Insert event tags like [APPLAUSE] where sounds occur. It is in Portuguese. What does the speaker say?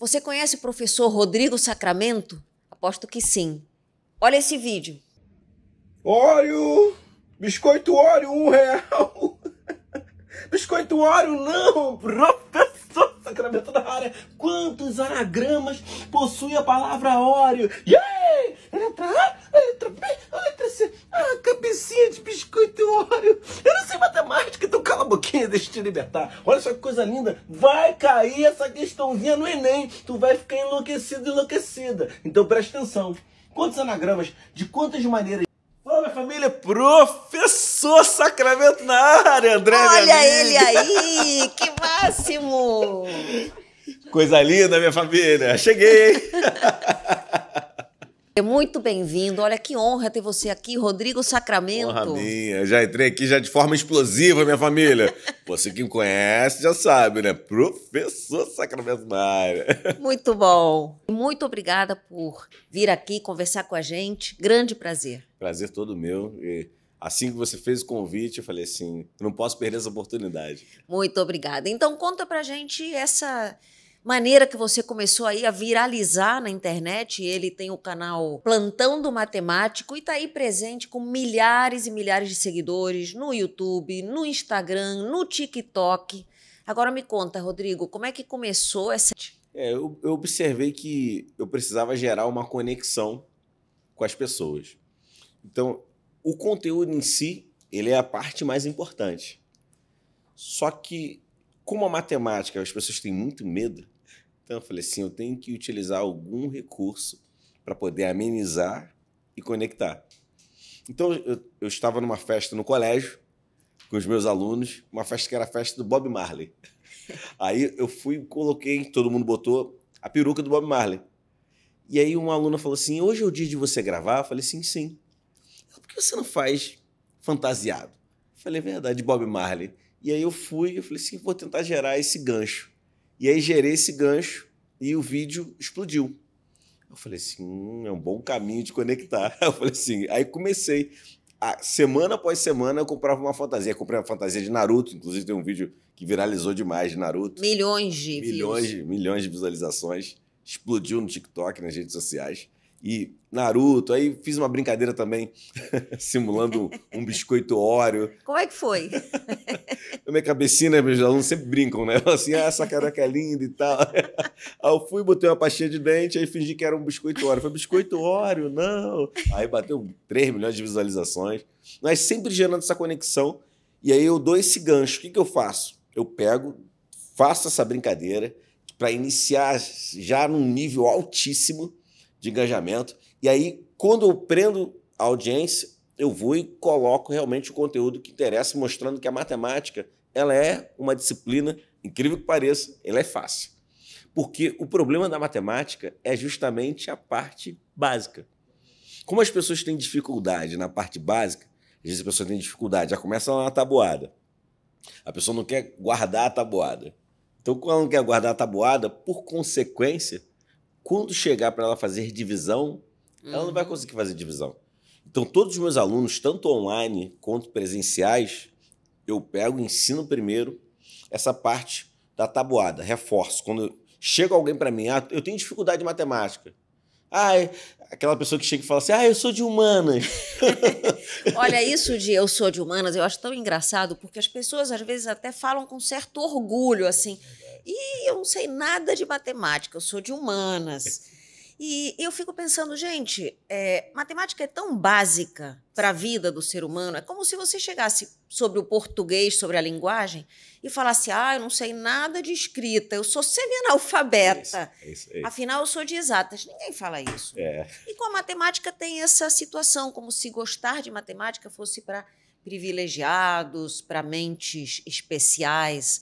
Você conhece o professor Rodrigo Sacramento? Aposto que sim. Olha esse vídeo. Óleo! Biscoito óleo, um real! Biscoito óleo não, professor Sacramento da área. Quantos anagramas possui a palavra óleo? Yeah! Letra A, letra B, letra C. Ah, cabecinha de biscoito óleo. Eu não sei matemática boquinha, [LAUGHS] deixa eu te libertar. Olha só que coisa linda. Vai cair essa questãozinha no Enem. Tu vai ficar enlouquecido, enlouquecida. Então presta atenção. Quantos anagramas, de quantas maneiras... Fala, minha família, professor Sacramento na área, André. Olha ele aí, que máximo! Coisa linda, minha família. Cheguei! [LAUGHS] Muito bem-vindo. Olha que honra ter você aqui, Rodrigo Sacramento. Honra minha. Já entrei aqui já de forma explosiva, minha família. Você que me conhece já sabe, né? Professor Sacramento Muito bom. Muito obrigada por vir aqui conversar com a gente. Grande prazer. Prazer todo meu. E assim que você fez o convite, eu falei assim, não posso perder essa oportunidade. Muito obrigada. Então conta pra gente essa maneira que você começou aí a viralizar na internet. Ele tem o canal Plantão do Matemático e está aí presente com milhares e milhares de seguidores no YouTube, no Instagram, no TikTok. Agora me conta, Rodrigo, como é que começou essa. É, eu, eu observei que eu precisava gerar uma conexão com as pessoas. Então, o conteúdo em si, ele é a parte mais importante. Só que, como a matemática, as pessoas têm muito medo, então eu falei assim, eu tenho que utilizar algum recurso para poder amenizar e conectar. Então eu, eu estava numa festa no colégio com os meus alunos, uma festa que era a festa do Bob Marley. [LAUGHS] Aí eu fui, coloquei, todo mundo botou a peruca do Bob Marley. E aí uma aluna falou assim: "Hoje é o dia de você gravar?" Eu falei: "Sim, sim." Por que você não faz fantasiado? Eu falei: é "Verdade, Bob Marley." E aí eu fui, eu falei assim: "Vou tentar gerar esse gancho." E aí gerei esse gancho e o vídeo explodiu. Eu falei assim, hum, é um bom caminho de conectar. [LAUGHS] Eu falei assim, aí comecei. A, semana após semana eu comprava uma fantasia. Eu comprei uma fantasia de Naruto, inclusive tem um vídeo que viralizou demais de Naruto. Milhões de milhões, views. milhões de visualizações. Explodiu no TikTok, nas redes sociais e Naruto. Aí fiz uma brincadeira também, [LAUGHS] simulando um biscoito óleo. Como é que foi? Na [LAUGHS] minha cabecinha, né, meus alunos sempre brincam, né? assim, ah, essa que é linda e tal. [LAUGHS] aí eu fui, botei uma pastinha de dente, aí fingi que era um biscoito óleo. Foi biscoito óleo, não. Aí bateu 3 milhões de visualizações. Mas sempre gerando essa conexão. E aí eu dou esse gancho. O que, que eu faço? Eu pego, faço essa brincadeira para iniciar já num nível altíssimo de engajamento. E aí, quando eu prendo a audiência, eu vou e coloco realmente o conteúdo que interessa, mostrando que a matemática ela é uma disciplina, incrível que pareça, ela é fácil. Porque o problema da matemática é justamente a parte básica. Como as pessoas têm dificuldade na parte básica, às vezes a pessoa tem dificuldade, já começa lá na tabuada. A pessoa não quer guardar a tabuada. Então, quando ela não quer guardar a tabuada, por consequência, quando chegar para ela fazer divisão, uhum. ela não vai uhum. conseguir fazer divisão. Então, todos os meus alunos, tanto online quanto presenciais, eu pego, ensino primeiro essa parte da tabuada, reforço. Quando chega alguém para mim, ah, eu tenho dificuldade de matemática. Ah, aquela pessoa que chega e fala assim: Ah, eu sou de humanas. [LAUGHS] Olha, isso de eu sou de humanas eu acho tão engraçado, porque as pessoas às vezes até falam com certo orgulho, assim. E eu não sei nada de matemática, eu sou de humanas. E eu fico pensando, gente, é, matemática é tão básica para a vida do ser humano. É como se você chegasse sobre o português, sobre a linguagem, e falasse: ah, eu não sei nada de escrita, eu sou semi-analfabeta. É é é Afinal, eu sou de exatas. Ninguém fala isso. É. E com a matemática tem essa situação, como se gostar de matemática fosse para privilegiados, para mentes especiais.